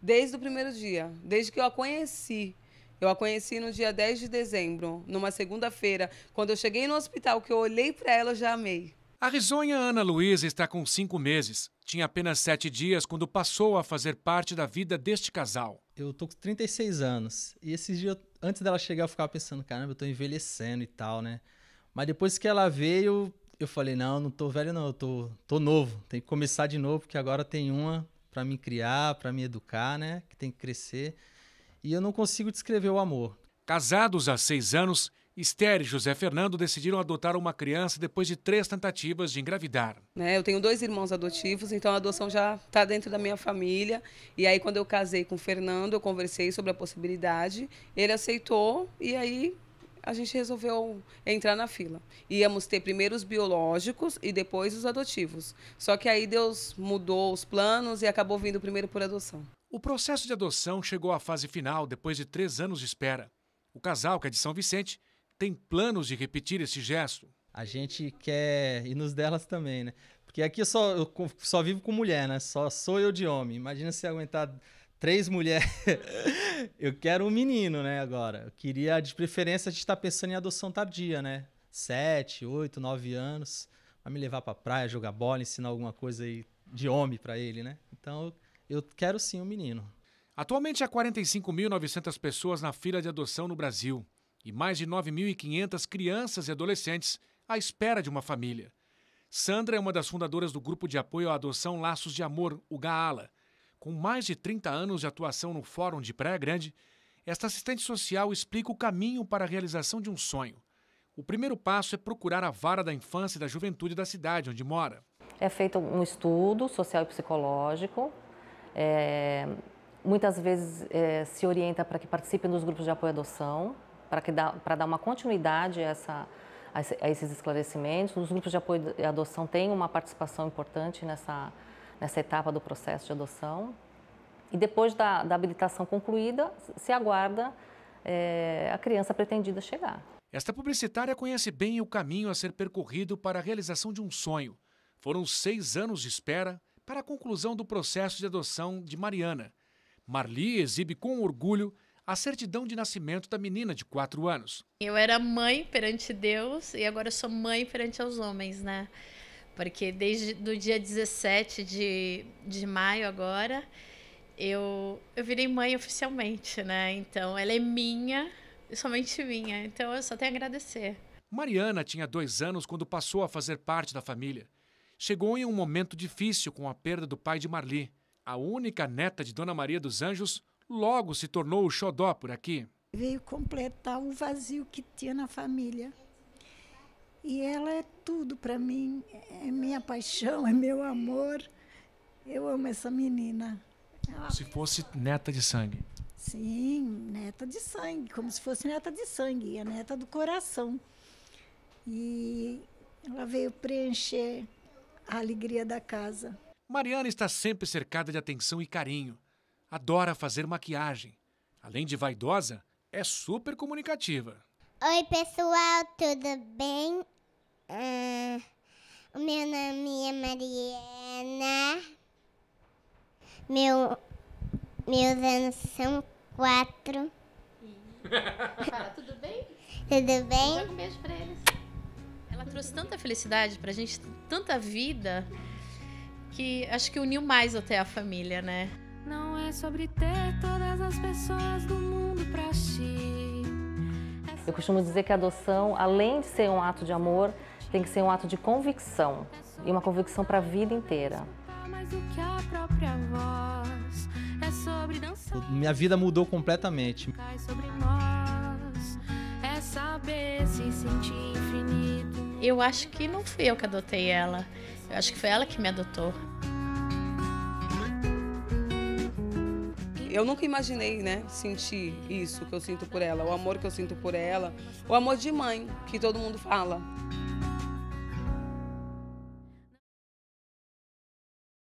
desde o primeiro dia, desde que eu a conheci. Eu a conheci no dia 10 de dezembro, numa segunda-feira. Quando eu cheguei no hospital, que eu olhei para ela, eu já amei. A risonha Ana Luísa está com cinco meses. Tinha apenas sete dias quando passou a fazer parte da vida deste casal. Eu tô com 36 anos. E esses dias, antes dela chegar, eu ficava pensando, caramba, eu tô envelhecendo e tal, né? Mas depois que ela veio, eu falei, não, não tô velho não, eu tô, tô novo. Tem que começar de novo, porque agora tem uma para me criar, para me educar, né? Que tem que crescer. E eu não consigo descrever o amor. Casados há seis anos, Esther e José Fernando decidiram adotar uma criança depois de três tentativas de engravidar. É, eu tenho dois irmãos adotivos, então a adoção já está dentro da minha família. E aí, quando eu casei com o Fernando, eu conversei sobre a possibilidade, ele aceitou e aí a gente resolveu entrar na fila. Íamos ter primeiro os biológicos e depois os adotivos. Só que aí Deus mudou os planos e acabou vindo primeiro por adoção. O processo de adoção chegou à fase final depois de três anos de espera. O casal, que é de São Vicente, tem planos de repetir esse gesto. A gente quer ir nos delas também, né? Porque aqui eu só, eu só vivo com mulher, né? Só sou eu de homem. Imagina se aguentar três mulheres. eu quero um menino, né, agora. Eu queria, de preferência, a gente tá pensando em adoção tardia, né? Sete, oito, nove anos. Vai me levar pra praia, jogar bola, ensinar alguma coisa aí de homem para ele, né? Então, eu quero sim um menino. Atualmente há 45.900 pessoas na fila de adoção no Brasil e mais de 9.500 crianças e adolescentes à espera de uma família. Sandra é uma das fundadoras do grupo de apoio à adoção Laços de Amor, o GAALA, com mais de 30 anos de atuação no Fórum de Praia Grande, esta assistente social explica o caminho para a realização de um sonho. O primeiro passo é procurar a vara da infância e da juventude da cidade onde mora. É feito um estudo social e psicológico. É, muitas vezes é, se orienta para que participem dos grupos de apoio à adoção, para, que dá, para dar uma continuidade a, essa, a esses esclarecimentos. Os grupos de apoio à adoção têm uma participação importante nessa, nessa etapa do processo de adoção. E depois da, da habilitação concluída, se aguarda é, a criança pretendida chegar. Esta publicitária conhece bem o caminho a ser percorrido para a realização de um sonho. Foram seis anos de espera para a conclusão do processo de adoção de Mariana. Marli exibe com orgulho a certidão de nascimento da menina de quatro anos. Eu era mãe perante Deus e agora sou mãe perante os homens, né? Porque desde do dia 17 de, de maio agora, eu, eu virei mãe oficialmente, né? Então ela é minha, somente minha. Então eu só tenho a agradecer. Mariana tinha dois anos quando passou a fazer parte da família. Chegou em um momento difícil com a perda do pai de Marli. A única neta de Dona Maria dos Anjos logo se tornou o xodó por aqui. Veio completar o vazio que tinha na família. E ela é tudo para mim, é minha paixão, é meu amor. Eu amo essa menina. Como se fosse neta de sangue. Sim, neta de sangue, como se fosse neta de sangue, é neta do coração. E ela veio preencher a alegria da casa. Mariana está sempre cercada de atenção e carinho. Adora fazer maquiagem. Além de vaidosa, é super comunicativa. Oi, pessoal, tudo bem? Ah, o meu nome é Mariana. Meu, meus anos são quatro. Fala, tudo bem? Tudo bem? um beijo pra eles. Ela trouxe tanta felicidade pra gente, tanta vida, que acho que uniu mais até a família, né? Não é sobre ter todas as pessoas do mundo pra ti. Eu costumo dizer que a adoção, além de ser um ato de amor, tem que ser um ato de convicção e uma convicção para a vida inteira. É Minha vida mudou completamente. É eu acho que não fui eu que adotei ela. Eu acho que foi ela que me adotou. eu nunca imaginei, né, sentir isso que eu sinto por ela, o amor que eu sinto por ela, o amor de mãe que todo mundo fala.